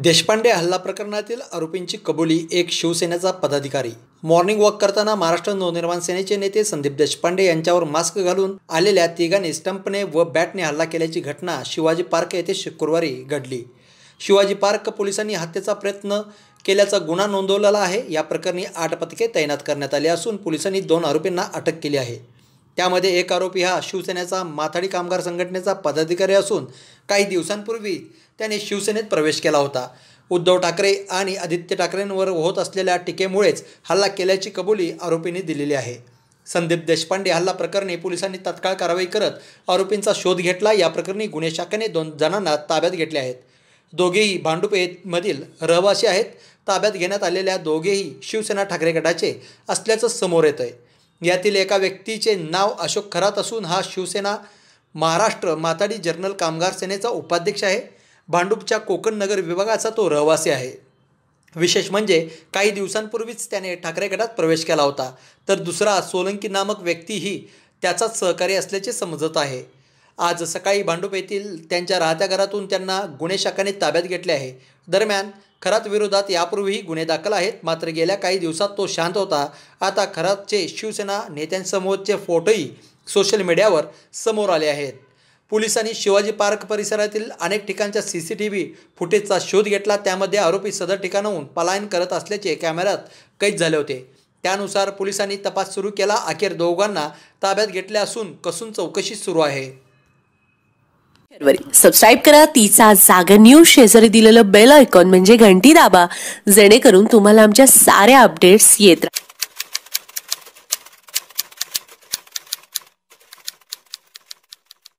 देशपांडे हल्ला प्रकरणातील आरोपींची कबुली एक शिवसेनेचा पदाधिकारी मॉर्निंग वॉक करताना महाराष्ट्र नवनिर्माण सेनेचे नेते संदीप देशपांडे यांच्यावर मास्क घालून आलेल्या तिघांनी स्टंपने व बॅटने हल्ला केल्याची घटना शिवाजी पार्क येथे शुक्रवारी घडली शिवाजी पार्क पोलिसांनी हत्येचा प्रयत्न केल्याचा गुन्हा नोंदवलेला आहे या प्रकरणी आठ पथके तैनात करण्यात आले असून पोलिसांनी दोन आरोपींना अटक केली आहे त्यामध्ये एक आरोपी हा शिवसेनेचा माथाडी कामगार संघटनेचा पदाधिकारी असून काही दिवसांपूर्वी त्याने शिवसेनेत प्रवेश केला होता उद्धव ठाकरे आणि आदित्य ठाकरेंवर होत असलेल्या टीकेमुळेच हल्ला केल्याची कबुली आरोपींनी दिलेली आहे संदीप देशपांडे हल्ला प्रकरणी पोलिसांनी तत्काळ कारवाई करत आरोपींचा शोध घेतला या प्रकरणी गुन्हे शाखेने दोन जणांना ताब्यात घेतले आहेत दोघेही भांडुपेमधील रहवासी आहेत ताब्यात घेण्यात आलेल्या दोघेही शिवसेना ठाकरे गटाचे असल्याचं समोर येतंय यातील एका व्यक्तीचे नाव अशोक खरात असून हा शिवसेना महाराष्ट्र माताडी जर्नल कामगार सेनेचा उपाध्यक्ष आहे भांडूपच्या कोकण नगर विभागाचा तो रहिवासी आहे विशेष म्हणजे काही दिवसांपूर्वीच त्याने ठाकरे गटात प्रवेश केला होता तर दुसरा सोलंकी नामक व्यक्तीही त्याचाच सहकारी असल्याचे समजत आहे आज सकाळी भांडूप येथील त्यांच्या राहत्या घरातून त्यांना गुन्हे शाखाने ताब्यात घेतले आहे दरम्यान खरात विरोधात यापूर्वीही गुन्हे दाखल आहेत मात्र गेल्या काही दिवसात तो शांत होता आता खरातचे शिवसेना नेत्यांसमोरचे फोटोही सोशल मीडियावर समोर आले आहेत पोलिसांनी शिवाजी पार्क परिसरातील अनेक ठिकाणच्या सी सी टी व्ही फुटेजचा शोध घेतला त्यामध्ये आरोपी सदर ठिकाणाहून पलायन करत असल्याचे कॅमेऱ्यात कैद झाले होते त्यानुसार पोलिसांनी तपास सुरू केला अखेर दोघांना ताब्यात घेतले असून कसून चौकशी सुरू आहे सबस्क्राईब करा तिचा जागर न्यूज शेजारी दिलेलं बेल आयकॉन म्हणजे घंटी दाबा जेणेकरून तुम्हाला आमच्या साऱ्या अपडेट्स येत राहतात